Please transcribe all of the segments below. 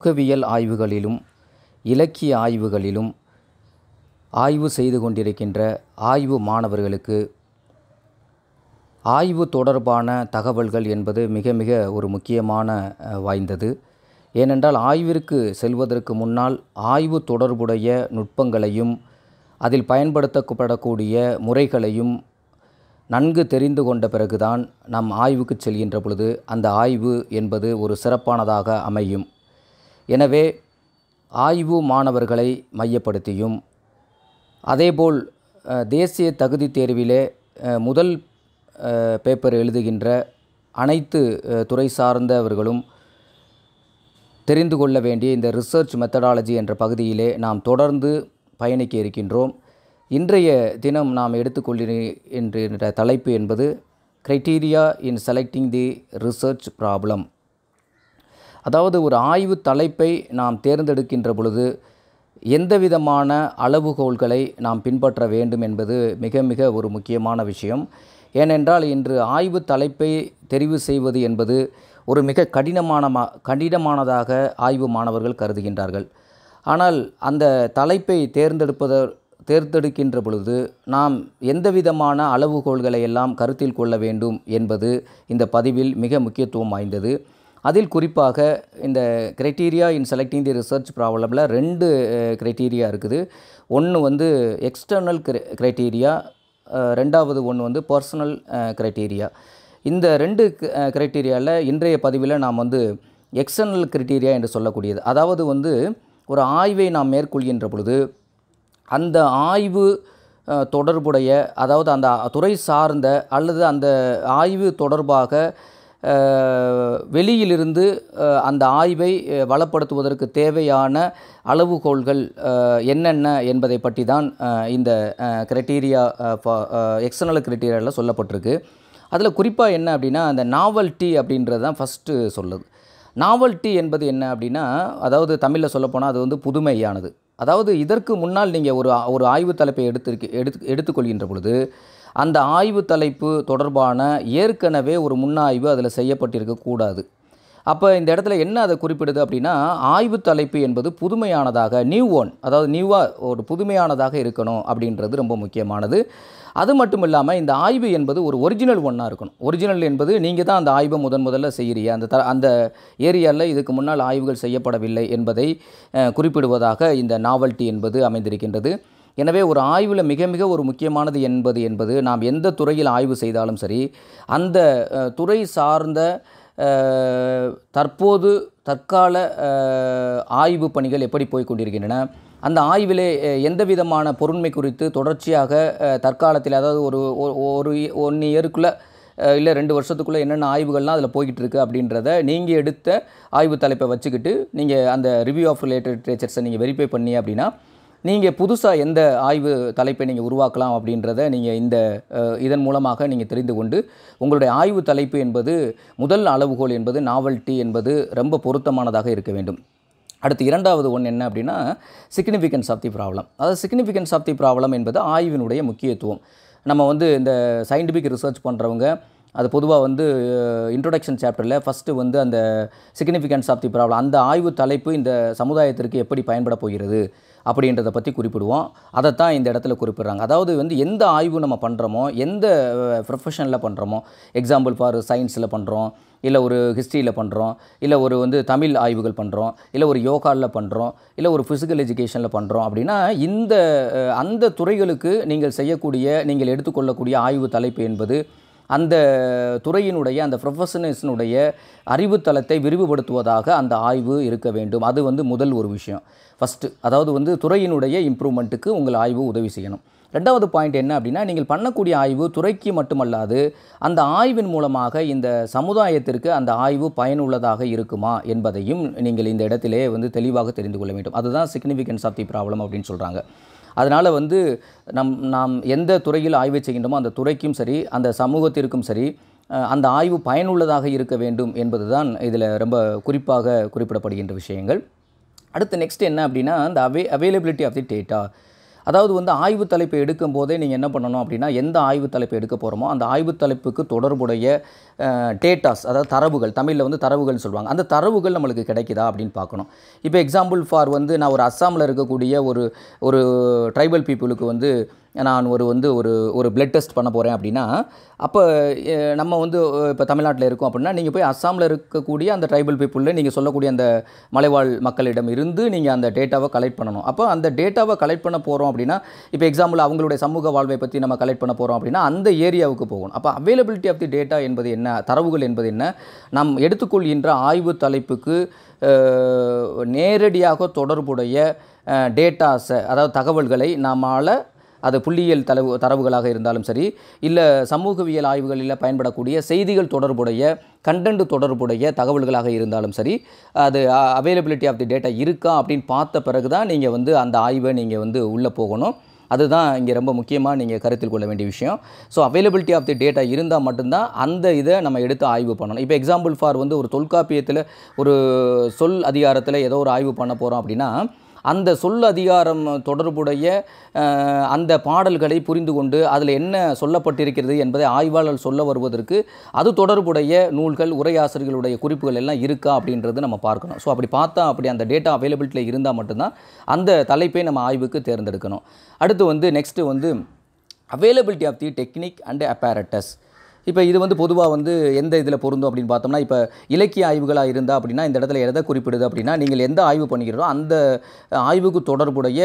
புக்கவியல் ஆய்வுகளிலும் இலக்கிய ஆய்வுகளிலும் ஆய்வு செய்து கொண்டிருக்கின்ற ஆய்வு மாணவர்களுக்கு ஆய்வு தொடர்பான தகவல்கள் என்பது மிக மிக ஒரு முக்கியமான வாய்ந்தது ஏனென்றால் ஆய்விற்கு செல்வதற்கு முன்னால் ஆய்வு தொடர்புடைய நுட்பங்களையும் அதில் பயன்படுத்தப்படக்கூடிய முறைகளையும் நன்கு தெரிந்து கொண்ட பிறகுதான் நம் ஆய்வுக்கு செல்கின்ற பொழுது அந்த ஆய்வு என்பது ஒரு சிறப்பானதாக அமையும் எனவே ஆய்வு மாணவர்களை மையப்படுத்தியும் அதேபோல் தேசிய தகுதி தேர்விலே முதல் பேப்பர் எழுதுகின்ற அனைத்து துறை சார்ந்தவர்களும் தெரிந்து கொள்ள வேண்டிய இந்த ரிசர்ச் மெத்தடாலஜி என்ற பகுதியிலே நாம் தொடர்ந்து பயணிக்க இருக்கின்றோம் இன்றைய தினம் நாம் எடுத்துக்கொள்கிறேன் என்ற தலைப்பு என்பது criteria in selecting the research problem அதாவது ஒரு ஆய்வு தலைப்பை நாம் தேர்ந்தெடுக்கின்ற பொழுது எந்த விதமான அளவுகோள்களை நாம் பின்பற்ற வேண்டும் என்பது மிக மிக ஒரு முக்கியமான விஷயம் ஏனென்றால் இன்று ஆய்வு தலைப்பை தெரிவு செய்வது என்பது ஒரு மிக கடினமான கடினமானதாக ஆய்வு மாணவர்கள் கருதுகின்றார்கள் ஆனால் அந்த தலைப்பை தேர்ந்தெடுப்பத தேர்ந்தெடுக்கின்ற பொழுது நாம் எந்த விதமான அளவுகோள்களை எல்லாம் கருத்தில் கொள்ள வேண்டும் என்பது இந்த பதிவில் மிக முக்கியத்துவம் வாய்ந்தது அதில் குறிப்பாக இந்த criteria in selecting the research ப்ராப்ளமில் ரெண்டு க்ரைட்டீரியா இருக்குது ஒன்று வந்து எக்ஸ்டர்னல் க்ரைட்டீரியா ரெண்டாவது ஒன்று வந்து பர்சனல் க்ரைட்டீரியா இந்த ரெண்டு க்ரைட்டீரியாவில் இன்றைய பதிவில் நாம் வந்து எக்ஸ்டர்னல் க்ரைட்டீரியா என்று சொல்லக்கூடியது அதாவது வந்து ஒரு ஆய்வை நாம் மேற்கொள்கின்ற பொழுது அந்த ஆய்வு தொடர்புடைய அதாவது அந்த துறை சார்ந்த அல்லது அந்த ஆய்வு தொடர்பாக வெளியிலிருந்து அந்த ஆய்வை வளப்படுத்துவதற்கு தேவையான அளவுகோல்கள் என்னென்ன என்பதை பற்றி தான் இந்த கிரைட்டீரியா எக்ஸ்டர்னல் கிரைட்டீரியாவில் சொல்லப்பட்டிருக்கு அதில் குறிப்பாக என்ன அப்படின்னா அந்த நாவல்ட்டி அப்படின்றது தான் ஃபஸ்ட்டு சொல்லுது நாவல்ட்டி என்பது என்ன அப்படின்னா அதாவது தமிழில் சொல்லப்போனால் அது வந்து புதுமையானது அதாவது இதற்கு முன்னால் நீங்கள் ஒரு ஒரு ஆய்வு தலைப்பை எடுத்திருக்க எடுத்து எடுத்துக்கொள்கின்ற பொழுது அந்த ஆய்வு தலைப்பு தொடர்பான ஏற்கனவே ஒரு முன்னாய்வு அதில் செய்யப்பட்டிருக்கக்கூடாது அப்போ இந்த இடத்துல என்ன அதை குறிப்பிடுது அப்படின்னா ஆய்வு தலைப்பு என்பது புதுமையானதாக நியூ ஒன் அதாவது நியூவாக ஒரு புதுமையானதாக இருக்கணும் அப்படின்றது ரொம்ப முக்கியமானது அது மட்டும் இல்லாமல் இந்த ஆய்வு என்பது ஒரு ஒரிஜினல் ஒன்றாக இருக்கணும் ஒரிஜினல் என்பது நீங்கள் தான் அந்த ஆய்வை முதன் முதல்ல செய்கிறீ அந்த த அந்த ஏரியாவில் இதுக்கு முன்னால் ஆய்வுகள் செய்யப்படவில்லை என்பதை குறிப்பிடுவதாக இந்த நாவல்ட்டி என்பது அமைந்திருக்கின்றது எனவே ஒரு ஆய்வில் மிக மிக ஒரு முக்கியமானது என்பது என்பது நாம் எந்த துறையில் ஆய்வு செய்தாலும் சரி அந்த துறை சார்ந்த தற்போது தற்கால ஆய்வு பணிகள் எப்படி கொண்டிருக்கின்றன அந்த ஆய்விலே எந்த விதமான பொருண்மை குறித்து தொடர்ச்சியாக தற்காலத்தில் அதாவது ஒரு ஒரு ஒன் இயருக்குள்ளே இல்லை ரெண்டு வருஷத்துக்குள்ளே என்னென்ன ஆய்வுகள்லாம் அதில் போய்கிட்டு இருக்குது அப்படின்றத நீங்கள் எடுத்த ஆய்வு தலைப்பை வச்சுக்கிட்டு நீங்கள் அந்த ரிவ்யூ ஆஃப் ரிலேட்டட் லிட்ரேச்சர்ஸை நீங்கள் வெரிஃபை பண்ணி அப்படின்னா நீங்கள் புதுசாக எந்த ஆய்வு தலைப்பை நீங்கள் உருவாக்கலாம் அப்படின்றத நீங்கள் இந்த இதன் மூலமாக நீங்கள் தெரிந்து கொண்டு உங்களுடைய ஆய்வு தலைப்பு என்பது முதல் அளவுகோல் என்பது நாவல்டி என்பது ரொம்ப பொருத்தமானதாக இருக்க வேண்டும் அடுத்து இரண்டாவது ஒன்று என்ன அப்படின்னா சிக்னிஃபிகன்ஸ் ஆஃப் தி ப்ராப்ளம் அதாவது சிக்னிஃபிகன்ஸ் ஆஃப் தி ப்ராப்ளம் என்பது ஆய்வினுடைய முக்கியத்துவம் நம்ம வந்து இந்த சயின்டிஃபிக் ரிசர்ச் பண்ணுறவங்க அது பொதுவாக வந்து இன்ட்ரொடக்ஷன் சாப்டரில் ஃபஸ்ட்டு வந்து அந்த சிக்னிஃபிகன்ஸ் ஆஃப் தி ப்ராப்ளம் அந்த ஆய்வு தலைப்பு இந்த சமுதாயத்திற்கு எப்படி பயன்பட போகிறது அப்படின்றத பற்றி குறிப்பிடுவோம் அதைத்தான் இந்த இடத்துல குறிப்பிடுறாங்க அதாவது வந்து எந்த ஆய்வு நம்ம பண்ணுறோமோ எந்த ப்ரொஃபஷனில் பண்ணுறோமோ எக்ஸாம்பிள் ஃபார் சயின்ஸில் பண்ணுறோம் இல்லை ஒரு ஹிஸ்ட்ரியில் பண்ணுறோம் இல்லை ஒரு வந்து தமிழ் ஆய்வுகள் பண்ணுறோம் இல்லை ஒரு யோகாவில் பண்ணுறோம் இல்லை ஒரு ஃபிசிக்கல் எஜுகேஷனில் பண்ணுறோம் அப்படின்னா இந்த அந்த துறைகளுக்கு நீங்கள் செய்யக்கூடிய நீங்கள் எடுத்துக்கொள்ளக்கூடிய ஆய்வு தலைப்பு என்பது அந்த துறையினுடைய அந்த ப்ரொஃபஷனல்ஸினுடைய அறிவுத்தளத்தை விரிவுபடுத்துவதாக அந்த ஆய்வு இருக்க வேண்டும் அது வந்து முதல் ஒரு விஷயம் ஃபஸ்ட்டு அதாவது வந்து துறையினுடைய இம்ப்ரூவ்மெண்ட்டுக்கு உங்கள் ஆய்வு உதவி செய்யணும் ரெண்டாவது பாயிண்ட் என்ன அப்படின்னா நீங்கள் பண்ணக்கூடிய ஆய்வு துறைக்கு மட்டுமல்லாது அந்த ஆய்வின் மூலமாக இந்த சமுதாயத்திற்கு அந்த ஆய்வு பயனுள்ளதாக இருக்குமா என்பதையும் நீங்கள் இந்த இடத்திலே வந்து தெளிவாக தெரிந்து கொள்ள வேண்டும் அதுதான் சிக்னிஃபிகன்ஸ் ஆஃப் தி ப்ராப்ளம் அப்படின்னு சொல்கிறாங்க அதனால் வந்து நம் நாம் எந்த துறையில் ஆய்வு செய்கின்றோமோ அந்த துறைக்கும் சரி அந்த சமூகத்திற்கும் சரி அந்த ஆய்வு பயனுள்ளதாக இருக்க வேண்டும் என்பது தான் இதில் ரொம்ப குறிப்பாக குறிப்பிடப்படுகின்ற விஷயங்கள் அடுத்து நெக்ஸ்ட் என்ன அப்படின்னா அந்த அவே அவைலபிலிட்டி ஆஃப் தி டேட்டா அதாவது வந்து ஆய்வு தலைப்பை எடுக்கும் போதே நீங்கள் என்ன பண்ணணும் அப்படின்னா எந்த ஆய்வு தலைப்பை எடுக்க போகிறோமோ அந்த ஆய்வு தலைப்புக்கு தொடர்புடைய டேட்டாஸ் அதாவது தரவுகள் தமிழில் வந்து தரவுகள்னு சொல்லுவாங்க அந்த தரவுகள் நம்மளுக்கு கிடைக்குதா அப்படின்னு பார்க்கணும் இப்போ எக்ஸாம்பிள் ஃபார் வந்து நான் ஒரு அஸ்ஸாமில் இருக்கக்கூடிய ஒரு ஒரு ட்ரைபல் பீப்புளுக்கு வந்து நான் ஒரு வந்து ஒரு ஒரு பிளட் டெஸ்ட் பண்ண போகிறேன் அப்படின்னா அப்போ நம்ம வந்து இப்போ தமிழ்நாட்டில் இருக்கோம் அப்படின்னா நீங்கள் போய் அஸ்ஸாமில் இருக்கக்கூடிய அந்த ட்ரைபல் பீப்புளில் நீங்கள் சொல்லக்கூடிய அந்த மலைவாழ் மக்களிடம் இருந்து நீங்கள் அந்த டேட்டாவை கலெக்ட் பண்ணணும் அப்போ அந்த டேட்டாவை கலெக்ட் பண்ண போகிறோம் அப்படின்னா இப்போ எக்ஸாம்பிள் அவங்களுடைய சமூக வாழ்வை பற்றி நம்ம கலெக்ட் பண்ண போகிறோம் அப்படின்னா அந்த ஏரியாவுக்கு போகணும் அப்போ அவைலபிலிட்டி ஆஃப் தி டேட்டா என்பது என்ன தரவுகள் என்பது என்ன நாம் எடுத்துக்கொள்கின்ற ஆய்வு தலைப்புக்கு நேரடியாக தொடர்புடைய டேட்டாஸை அதாவது தகவல்களை நம்மளால் அது புள்ளியியல் தலவு தரவுகளாக இருந்தாலும் சரி இல்லை சமூகவியல் ஆய்வுகளில் பயன்படக்கூடிய செய்திகள் தொடர்புடைய கண்டென்ட் தொடர்புடைய தகவல்களாக இருந்தாலும் சரி அது அவைலபிலிட்டி ஆஃப் தி டேட்டா இருக்கா அப்படின்னு பார்த்த பிறகு தான் நீங்கள் வந்து அந்த ஆய்வை நீங்கள் வந்து உள்ளே போகணும் அதுதான் இங்கே ரொம்ப முக்கியமாக நீங்கள் கருத்தில் கொள்ள வேண்டிய விஷயம் so availability of the data இருந்தால் மட்டும்தான் அந்த இதை நம்ம எடுத்து ஆய்வு பண்ணணும் இப்போ எக்ஸாம்பிள் ஃபார் வந்து ஒரு தொல்காப்பியத்தில் ஒரு சொல் அதிகாரத்தில் ஏதோ ஒரு ஆய்வு பண்ண போகிறோம் அப்படின்னா அந்த சொல் அதிகாரம் தொடர்புடைய அந்த பாடல்களை புரிந்து கொண்டு அதில் என்ன சொல்லப்பட்டிருக்கிறது என்பதை ஆய்வாளர் சொல்ல வருவதற்கு அது தொடர்புடைய நூல்கள் உரையாசிரியர்களுடைய குறிப்புகள் எல்லாம் இருக்கா அப்படின்றது நம்ம பார்க்கணும் ஸோ அப்படி பார்த்தா அப்படி அந்த டேட்டா அவைலபிலிட்டியில் இருந்தால் மட்டும்தான் அந்த தலைப்பை நம்ம ஆய்வுக்கு தேர்ந்தெடுக்கணும் அடுத்து வந்து நெக்ஸ்ட்டு வந்து availability of the technique and apparatus இப்போ இது வந்து பொதுவாக வந்து எந்த இதில் பொருந்தும் அப்படின்னு பார்த்தோம்னா இப்போ இலக்கிய ஆய்வுகளாக இருந்தால் அப்படின்னா இந்த இடத்துல எதை குறிப்பிடுது அப்படின்னா நீங்கள் எந்த ஆய்வு பண்ணுகிறதோ அந்த ஆய்வுக்கு தொடர்புடைய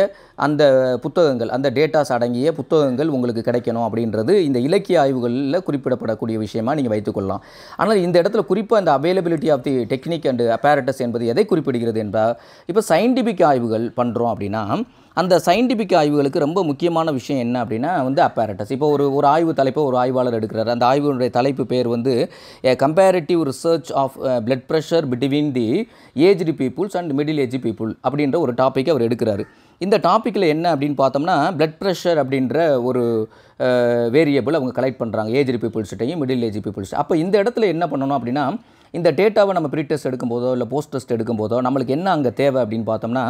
அந்த புத்தகங்கள் அந்த டேட்டாஸ் அடங்கிய புத்தகங்கள் உங்களுக்கு கிடைக்கணும் அப்படின்றது இந்த இலக்கிய ஆய்வுகளில் குறிப்பிடப்படக்கூடிய விஷயமாக நீங்கள் வைத்துக்கொள்ளலாம் ஆனால் இந்த இடத்துல குறிப்பாக இந்த availability of the technique and apparatus என்பது எதை குறிப்பிடுகிறது என்றால் இப்போ சயின்டிஃபிக் ஆய்வுகள் பண்ணுறோம் அப்படின்னா அந்த சயின்டிஃபிக் ஆய்வுகளுக்கு ரொம்ப முக்கியமான விஷயம் என்ன அப்படின்னா வந்து அப்பேரட்டஸ் இப்போ ஒரு ஒரு ஆய்வு தலைப்பை ஒரு ஆய்வாளர் எடுக்கிறார் அந்த ஆய்வுடைய தலைப்பு பேர் வந்து comparative research of blood pressure between the aged peoples and middle age people அப்படின்ற ஒரு டாப்பிக்கை அவர் எடுக்கிறார் இந்த டாப்பிக்கில் என்ன அப்படின்னு பார்த்தோம்னா பிளட் ப்ரெஷர் அப்படின்ற ஒரு வேரியபிள் uh, அவங்க கலெக்ட் பண்ணுறாங்க ஏஜ்டு பீப்புள்ஸ்கிட்டையும் மிடில் ஏஜ் பீப்புள்ஸ் அப்போ இந்த இடத்துல என்ன பண்ணணும் அப்படின்னா இந்த டேட்டாவை நம்ம ப்ரீ டெஸ்ட் எடுக்கும்போதோ இல்லை போஸ்ட் டெஸ்ட் எடுக்கும்போதோ நம்மளுக்கு என்ன அங்கே தேவை அப்படின்னு பார்த்தோம்னா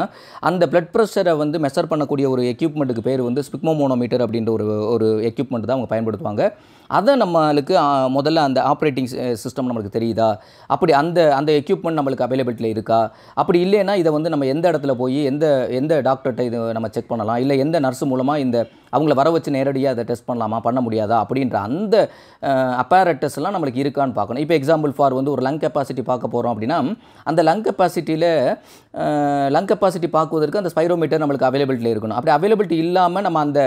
அந்த பிளட் ப்ரெஷரை வந்து மெஷர் பண்ணக்கூடிய ஒரு எக்யூப்மெண்ட்டுக்கு பேர் வந்து ஸ்பிக்மோமோனோமீட்டர் அப்படின்ற ஒரு ஒரு எக்யூப்மெண்ட் தான் அவங்க பயன்படுத்துவாங்க அதை நம்மளுக்கு முதல்ல அந்த ஆப்ரேட்டிங் சிஸ்டம் நம்மளுக்கு தெரியுதா அப்படி அந்த அந்த எக்யூப்மெண்ட் நம்மளுக்கு அவைலபிலிட்டியில் இருக்கா அப்படி இல்லைன்னா இதை வந்து நம்ம எந்த இடத்துல போய் எந்த எந்த டாக்டர்கிட்ட இது நம்ம செக் பண்ணலாம் இல்லை எந்த நர்ஸ் மூலமாக இந்த அவங்கள வர வச்சு நேரடியாக அதை டெஸ்ட் பண்ணலாமா பண்ண முடியாதா அப்படின்ற அந்த அப்பாரட்டஸ்லாம் நம்மளுக்கு இருக்கான்னு பார்க்கணும் இப்போ எக்ஸாம்பிள் ஃபார் வந்து ஒரு லங் கெப்பாசிட்டி பார்க்க போகிறோம் அப்படின்னா அந்த லங் கெப்பாசிட்டியில் லங் கெப்பாசிட்டி பார்க்குவதற்கு அந்த ஸ்பைரோமீட்டர் நம்மளுக்கு அவைலபிலிட்டியில் இருக்கணும் அப்படி அவைலபிலிட்டி இல்லாமல் நம்ம அந்த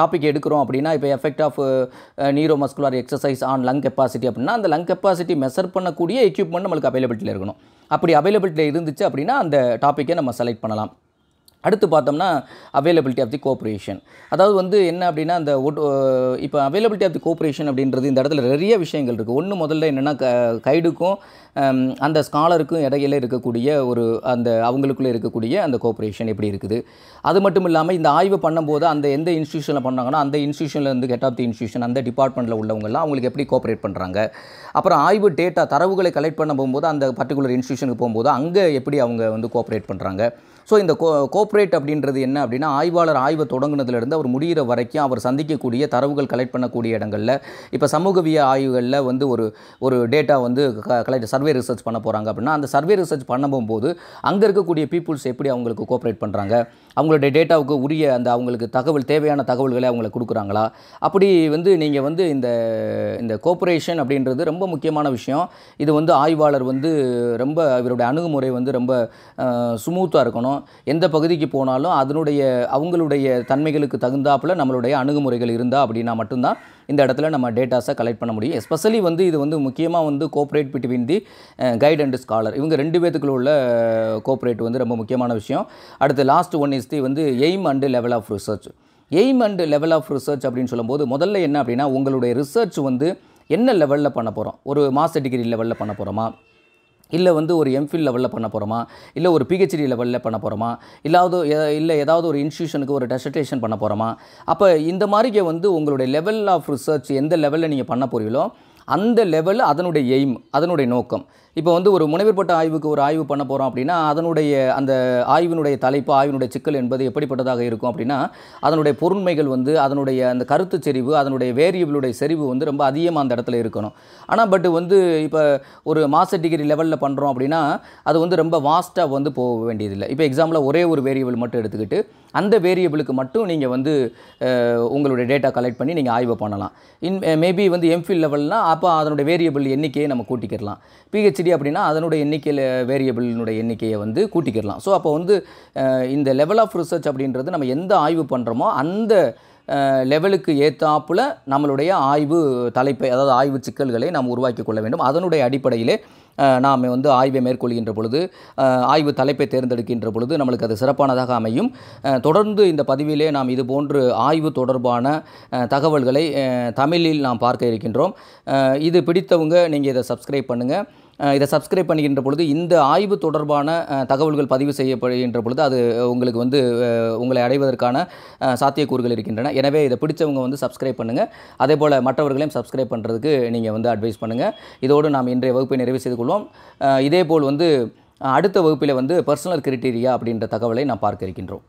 டாபிக் எடுக்கிறோம் அப்படின்னா இப்போ effect of neuro muscular exercise on lung capacity அப்படின்னா அந்த லங் கெப்பாசிட்டி மெஷர் பண்ணக்கூடிய எக்யூப்மெண்ட் நம்மளுக்கு அவைலபிலிட்டியில் இருக்கணும் அப்படி அவைலபிலிட்டியில் இருந்துச்சு அப்படின்னா அந்த டாப்பிக்கை நம்ம செலக்ட் பண்ணலாம் அடுத்து பார்த்தோம்னா அவைலபிலிட்டி ஆஃப் தி கோஆப்ரேஷன் அதாவது வந்து என்ன அப்படின்னா அந்த இப்போ அவைலபிலிட்டி ஆஃப் தி கோஆப்ரேஷன் அப்படின்றது இந்த இடத்துல நிறைய விஷயங்கள் இருக்குது ஒன்று முதல்ல என்னென்னா க கைடுக்கும் அந்த ஸ்காலருக்கும் இடையில இருக்கக்கூடிய ஒரு அந்த அவங்களுக்குள்ளே இருக்கக்கூடிய அந்த கோஆப்ரேஷன் எப்படி இருக்குது அது மட்டும் இல்லாமல் இந்த ஆய்வு பண்ணும்போது அந்த எந்த இன்ஸ்டியூஷனில் பண்ணாங்கன்னா அந்த இன்ஸ்டியூஷனில் இருந்து கெட் ஆஃப் தி இன்ஸ்டியூஷன் அந்த டிபார்ட்மெண்ட்டில் உள்ளவங்கலாம் அவங்களுக்கு எப்படி கோஆப்ரேட் பண்ணுறாங்க அப்புறம் ஆய்வு டேட்டா தரவுகளை கலெக்ட் பண்ண போகும்போது அந்த பர்டிகுலர் இன்ஸ்டியூஷனுக்கு போகும்போது அங்கே எப்படி அவங்க வந்து கோஆப்ரேட் பண்ணுறாங்க ஸோ இந்த கோ கோப்ரேட் அப்படின்றது என்ன அப்படின்னா ஆய்வாளர் ஆய்வை தொடங்கினதுலேருந்து அவர் முடிகிற வரைக்கும் அவர் சந்திக்கக்கூடிய தரவுகள் கலெக்ட் பண்ணக்கூடிய இடங்களில் இப்போ சமூகவிய ஆய்வுகளில் வந்து ஒரு ஒரு டேட்டா வந்து கலெக்ட் சர்வே ரிசர்ச் பண்ண போகிறாங்க அப்படின்னா அந்த சர்வே ரிசர்ச் பண்ணும்போது அங்கே இருக்கக்கூடிய பீப்புள்ஸ் எப்படி அவங்களுக்கு கோஆப்ரேட் பண்ணுறாங்க அவங்களுடைய டேட்டாவுக்கு உரிய அந்த அவங்களுக்கு தகவல் தேவையான தகவல்களை அவங்களை கொடுக்குறாங்களா அப்படி வந்து நீங்கள் வந்து இந்த இந்த கோப்பரேஷன் அப்படின்றது ரொம்ப முக்கியமான விஷயம் இது வந்து ஆய்வாளர் வந்து ரொம்ப இவருடைய அணுகுமுறை வந்து ரொம்ப சுமூத்தாக இருக்கணும் எந்த பகுதிக்கு போனாலும் அதனுடைய அவங்களுடைய தன்மைகளுக்கு தகுந்தாப்பில் நம்மளுடைய அணுகுமுறைகள் இருந்தால் அப்படின்னா மட்டும்தான் இந்த இடத்துல நம்ம டேட்டாஸை கலெக்ட் பண்ண முடியும் எஸ்பெஷலி வந்து இது வந்து முக்கியமாக வந்து cooperate between the guide and scholar இவங்க ரெண்டு பேத்துக்குள்ள உள்ள கோஆப்ரேட் வந்து ரொம்ப முக்கியமான விஷயம் அடுத்து லாஸ்ட் ஒன் இஸ் இஸ் வந்து aim and level of research aim and level of research அப்படின்னு சொல்லும்போது முதல்ல என்ன அப்படின்னா உங்களுடைய ரிசர்ச் வந்து என்ன லெவலில் பண்ண போகிறோம் ஒரு மாஸ்டர் டிகிரி லெவலில் பண்ண போகிறோமா இல்லை வந்து ஒரு எம்ஃபில் லெவலில் பண்ண போகிறோமா இல்லை ஒரு பிஹெச்டி லெவலில் பண்ண போகிறோமா இல்லாவது இல்லை ஏதாவது ஒரு இன்ஸ்டியூஷனுக்கு ஒரு டெசர்டேஷன் பண்ண போகிறோமா அப்போ இந்த மாதிரிக்கு வந்து உங்களுடைய லெவல் ஆஃப் ரிசர்ச் எந்த லெவலில் நீங்கள் பண்ண போகிறீங்களோ அந்த லெவல் அதனுடைய எய்ம் அதனுடைய நோக்கம் இப்போ வந்து ஒரு முனைவர் பட்ட ஆய்வுக்கு ஒரு ஆய்வு பண்ண போகிறோம் அப்படின்னா அதனுடைய அந்த ஆய்வினுடைய தலைப்பு ஆய்வினுடைய சிக்கல் என்பது எப்படிப்பட்டதாக இருக்கும் அப்படின்னா அதனுடைய பொருண்மைகள் வந்து அதனுடைய அந்த கருத்து செறிவு அதனுடைய வேரியபிளுடைய செறிவு வந்து ரொம்ப அதிகமாக அந்த இடத்துல இருக்கணும் ஆனால் பட் வந்து இப்போ ஒரு மாஸ்டர் டிகிரி லெவலில் பண்ணுறோம் அப்படின்னா அது வந்து ரொம்ப வாஸ்ட்டாக வந்து போக வேண்டியதில்லை இப்போ எக்ஸாம்பிளாக ஒரே ஒரு வேரியபிள் மட்டும் எடுத்துக்கிட்டு அந்த வேரியபிளுக்கு மட்டும் நீங்கள் வந்து உங்களுடைய டேட்டா கலெக்ட் பண்ணி நீங்கள் ஆய்வு பண்ணலாம் இன் மேபி வந்து எம்ஃபில் லெவல்னால் அப்போ அதனுடைய வேரியபிள் எண்ணிக்கையை நம்ம கூட்டிக்கிடலாம் பிஹெச்டி எல்சிடி அப்படின்னா அதனுடைய எண்ணிக்கையில் வேரியபிளினுடைய எண்ணிக்கையை வந்து கூட்டிக்கிடலாம் ஸோ அப்போ வந்து இந்த லெவல் ஆஃப் ரிசர்ச் அப்படின்றது நம்ம எந்த ஆய்வு பண்ணுறோமோ அந்த லெவலுக்கு ஏற்றாப்புல நம்மளுடைய ஆய்வு தலைப்பை அதாவது ஆய்வு சிக்கல்களை நாம் உருவாக்கி கொள்ள வேண்டும் அதனுடைய அடிப்படையிலே நாம் வந்து ஆய்வை மேற்கொள்கின்ற பொழுது ஆய்வு தலைப்பை தேர்ந்தெடுக்கின்ற பொழுது நம்மளுக்கு அது சிறப்பானதாக அமையும் தொடர்ந்து இந்த பதிவிலே நாம் இது போன்று ஆய்வு தொடர்பான தகவல்களை தமிழில் நாம் பார்க்க இருக்கின்றோம் இது பிடித்தவங்க நீங்கள் இதை சப்ஸ்கிரைப் பண்ணுங்கள் இதை சப்ஸ்கிரைப் பண்ணுகின்ற பொழுது இந்த ஆய்வு தொடர்பான தகவல்கள் பதிவு செய்யப்படுகின்ற பொழுது அது உங்களுக்கு வந்து உங்களை அடைவதற்கான சாத்தியக்கூறுகள் இருக்கின்றன எனவே இதை பிடிச்சவங்க வந்து சப்ஸ்கிரைப் பண்ணுங்கள் அதே போல் மற்றவர்களையும் சப்ஸ்கிரைப் பண்ணுறதுக்கு நீங்கள் வந்து அட்வைஸ் பண்ணுங்கள் இதோடு நாம் இன்றைய வகுப்பை நிறைவு செய்து கொள்வோம் இதேபோல் வந்து அடுத்த வகுப்பில் வந்து பர்சனல் கிரிட்டீரியா அப்படின்ற தகவலை நாம் பார்க்க இருக்கின்றோம்